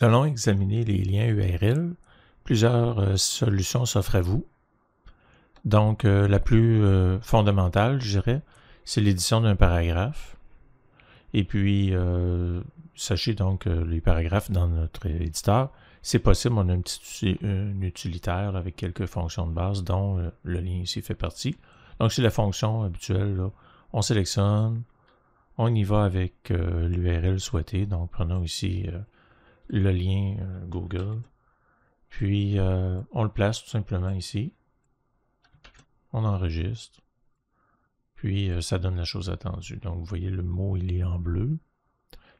Nous allons examiner les liens URL. Plusieurs euh, solutions s'offrent à vous. Donc, euh, la plus euh, fondamentale, je dirais, c'est l'édition d'un paragraphe. Et puis, sachez donc les paragraphes dans notre éditeur. C'est possible, on a un petit utilitaire avec quelques fonctions de base, dont le lien ici fait partie. Donc, c'est la fonction habituelle. On sélectionne, on y va avec l'URL souhaitée. Donc, prenons ici le lien euh, Google. Puis euh, on le place tout simplement ici. On enregistre. Puis euh, ça donne la chose attendue. Donc vous voyez le mot, il est en bleu.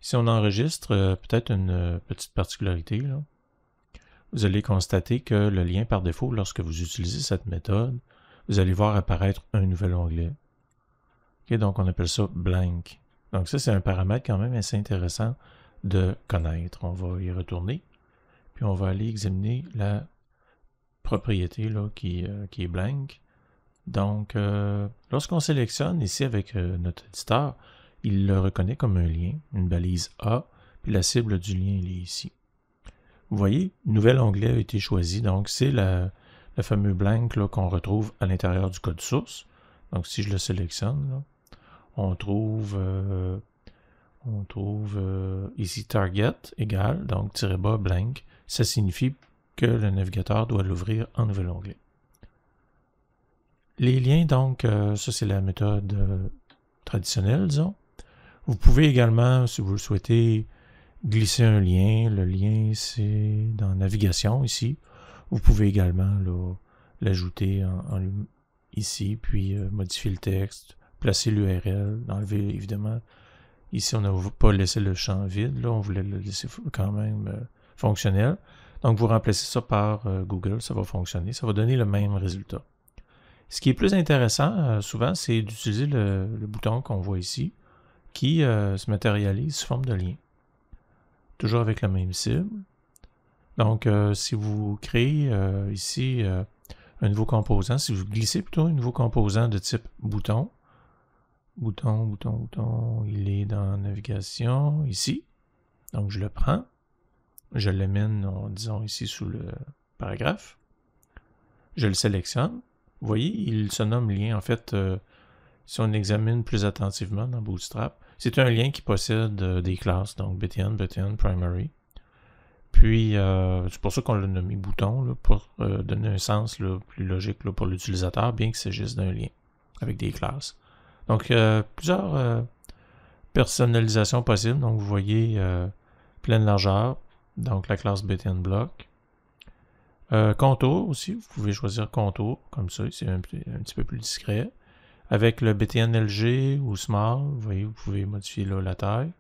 Si on enregistre, peut-être une petite particularité, là. vous allez constater que le lien par défaut, lorsque vous utilisez cette méthode, vous allez voir apparaître un nouvel onglet. donc on appelle ça blank. Donc ça, c'est un paramètre quand même assez intéressant de connaître. On va y retourner, puis on va aller examiner la propriété là, qui, euh, qui est blank. Donc, euh, lorsqu'on sélectionne ici avec euh, notre éditeur, il le reconnaît comme un lien, une balise A, puis la cible du lien, est ici. Vous voyez, nouvel onglet a été choisi, donc c'est le fameux blank qu'on retrouve à l'intérieur du code source. Donc, si je le sélectionne, on trouve on trouve euh, ici target égal donc tiré bas blank. Ça signifie que le navigateur doit l'ouvrir en nouvel onglet. Les liens, donc, euh, ça c'est la méthode euh, traditionnelle, disons. Vous pouvez également, si vous le souhaitez, glisser un lien. Le lien, c'est dans Navigation ici. Vous pouvez également l'ajouter ici, puis modifier le texte, placer l'URL, enlever évidemment Ici, on n'a pas laissé le champ vide. Là, on voulait le laisser quand même euh, fonctionnel. Donc, vous remplacez ça par euh, Google, ça va fonctionner. Ça va donner le même résultat. Ce qui est plus intéressant, euh, souvent, c'est d'utiliser le, bouton qu'on voit ici, qui se matérialise sous forme de lien. Toujours avec la même cible. Donc, si vous créez ici un nouveau composant, si vous glissez plutôt un nouveau composant de type bouton, Bouton, bouton, bouton. Il est dans navigation, ici. Donc, je le prends. Je le mène, disons, ici sous le paragraphe. Je le sélectionne. Vous voyez, il se nomme lien. En fait, euh, si on examine plus attentivement dans Bootstrap, c'est un lien qui possède euh, des classes, donc btn, btn, primary. Puis, euh, c'est pour ça qu'on l'a nommé bouton, pour donner un sens plus logique pour l'utilisateur, bien qu'il s'agisse d'un lien avec des classes. Donc, euh, plusieurs euh, personnalisations possibles. Donc, vous voyez euh, pleine largeur, donc la classe BTN block. contour aussi, vous pouvez choisir contour, comme ça, c'est un, petit peu plus discret. Avec le BTN LG ou Small, vous voyez, vous pouvez modifier la taille.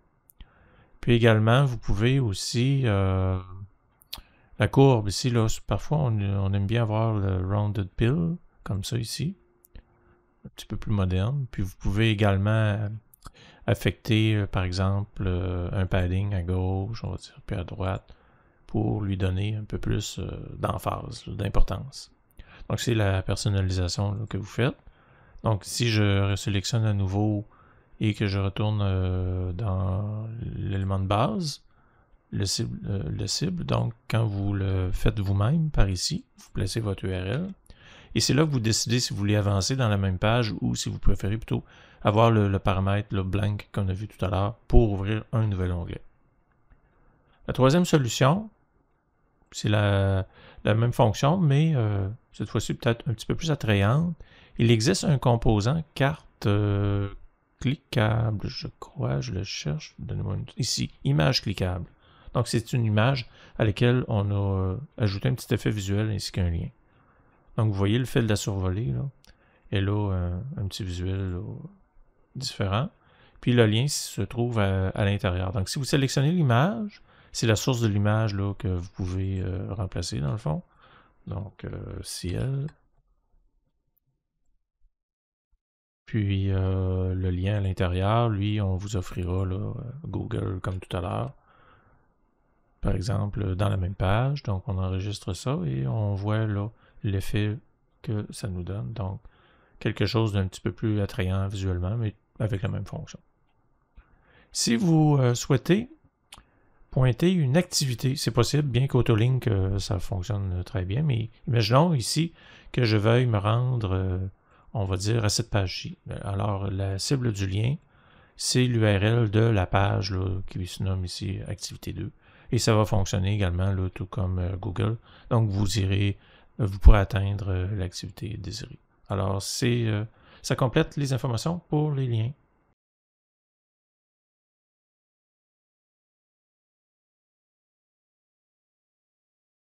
Puis également, vous pouvez aussi la courbe ici, là, parfois on aime bien avoir le rounded pill, comme ça ici un petit peu plus moderne. Puis vous pouvez également euh, affecter, euh, par exemple, euh, un padding à gauche, on va dire, puis à droite, pour lui donner un peu plus d'emphase, d'importance. Donc, c'est la personnalisation que vous faites. Donc, si je sélectionne à nouveau et que je retourne dans l'élément de base, le le cible, donc quand vous le faites vous-même par ici, vous placez votre URL, et c'est là que vous décidez si vous voulez avancer dans la même page ou si vous préférez plutôt avoir le, paramètre, le blank qu'on a vu tout à l'heure pour ouvrir un nouvel onglet. La troisième solution, c'est la, même fonction, mais euh, cette fois-ci peut-être un petit peu plus attrayante. Il existe un composant carte euh, cliquable, je crois, je le cherche. Ici, image cliquable. Donc c'est une image à laquelle on a euh, ajouté un petit effet visuel ainsi qu'un lien. Donc, vous voyez le fil de la survolée. Là. Et là, euh, un petit visuel différent. Puis le lien se trouve à, l'intérieur. Donc, si vous sélectionnez l'image, c'est la source de l'image que vous pouvez euh, remplacer dans le fond. Donc, euh, ciel. Puis le lien à l'intérieur, lui, on vous offrira là, Google comme tout à l'heure. Par exemple, dans la même page. Donc, on enregistre ça et on voit là l'effet que ça nous donne. Donc, quelque chose d'un petit peu plus attrayant visuellement, mais avec la même fonction. Si vous euh, souhaitez pointer une activité, c'est possible, bien qu'Autolink, euh, ça fonctionne très bien, mais imaginons ici que je veuille me rendre, euh, on va dire, à cette page-ci. Alors, la cible du lien, c'est l'URL de la page qui se nomme ici Activité 2. Et ça va fonctionner également, là, tout comme Google. Donc, vous irez euh, vous pourrez atteindre euh, l'activité désirée. Alors, c'est, euh, ça complète les informations pour les liens